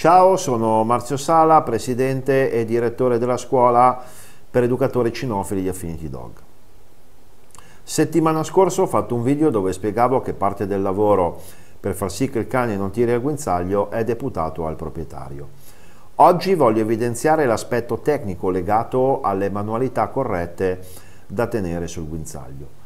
Ciao, sono Marzio Sala, presidente e direttore della scuola per educatori cinofili di Affinity Dog. Settimana scorsa ho fatto un video dove spiegavo che parte del lavoro per far sì che il cane non tiri al guinzaglio è deputato al proprietario. Oggi voglio evidenziare l'aspetto tecnico legato alle manualità corrette da tenere sul guinzaglio.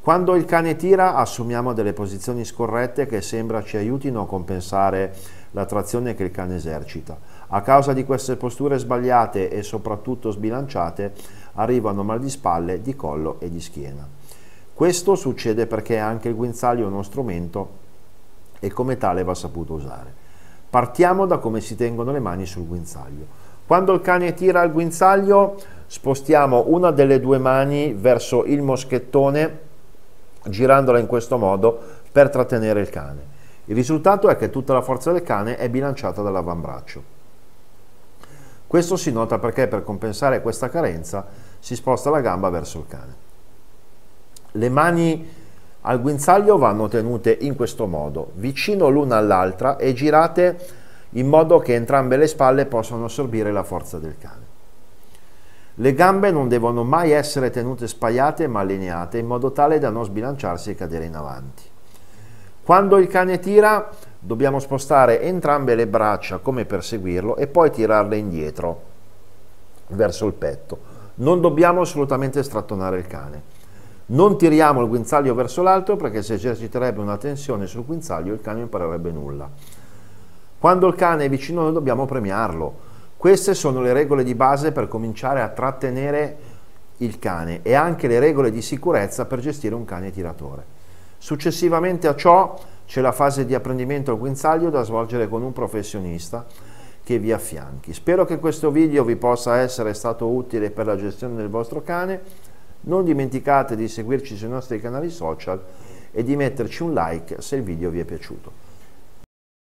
Quando il cane tira assumiamo delle posizioni scorrette che sembra ci aiutino a compensare la trazione che il cane esercita. A causa di queste posture sbagliate e soprattutto sbilanciate arrivano mal di spalle, di collo e di schiena. Questo succede perché anche il guinzaglio è uno strumento e come tale va saputo usare. Partiamo da come si tengono le mani sul guinzaglio. Quando il cane tira il guinzaglio spostiamo una delle due mani verso il moschettone girandola in questo modo per trattenere il cane il risultato è che tutta la forza del cane è bilanciata dall'avambraccio. Questo si nota perché per compensare questa carenza si sposta la gamba verso il cane. Le mani al guinzaglio vanno tenute in questo modo, vicino l'una all'altra e girate in modo che entrambe le spalle possano assorbire la forza del cane. Le gambe non devono mai essere tenute spaiate ma allineate in modo tale da non sbilanciarsi e cadere in avanti. Quando il cane tira dobbiamo spostare entrambe le braccia come per seguirlo e poi tirarle indietro verso il petto. Non dobbiamo assolutamente strattonare il cane. Non tiriamo il guinzaglio verso l'alto perché se eserciterebbe una tensione sul guinzaglio il cane imparerebbe nulla. Quando il cane è vicino noi dobbiamo premiarlo. Queste sono le regole di base per cominciare a trattenere il cane e anche le regole di sicurezza per gestire un cane tiratore. Successivamente a ciò c'è la fase di apprendimento al guinzaglio da svolgere con un professionista che vi affianchi. Spero che questo video vi possa essere stato utile per la gestione del vostro cane. Non dimenticate di seguirci sui nostri canali social e di metterci un like se il video vi è piaciuto.